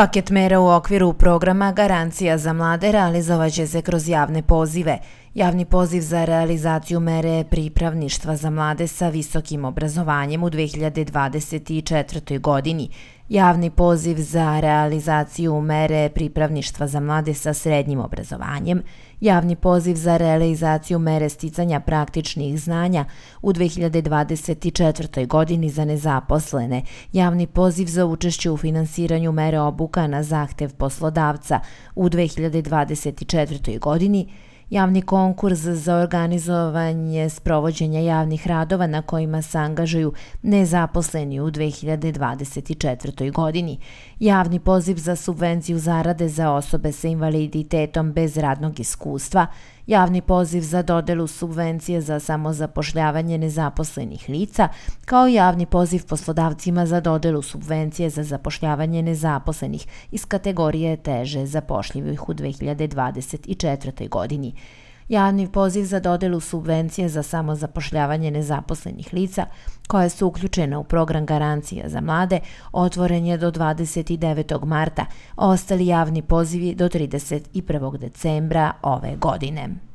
Paket mera u okviru programa Garancija za mlade realizovaće se kroz javne pozive. Javni poziv za realizaciju mere pripravništva za mlade sa visokim obrazovanjem u 2024. godini. Javni poziv za realizaciju mere pripravništva za mlade sa srednjim obrazovanjem. Javni poziv za realizaciju mere sticanja praktičnih znanja u 2024. godini za nezaposlene. Javni poziv za učešće u finansiranju mere obuka na zahtev poslodavca u 2024. godini. Javni konkurs za organizovanje sprovođenja javnih radova na kojima se angažuju nezaposleni u 2024. godini. Javni poziv za subvenciju zarade za osobe sa invaliditetom bez radnog iskustva. Javni poziv za dodelu subvencije za samozapošljavanje nezaposlenih lica, kao i javni poziv poslodavcima za dodelu subvencije za zapošljavanje nezaposlenih iz kategorije teže zapošljivih u 2024. godini. Javni poziv za dodelu subvencije za samozapošljavanje nezaposlenih lica koja su uključena u program Garancija za mlade otvoren je do 29. marta, ostali javni pozivi do 31. decembra ove godine.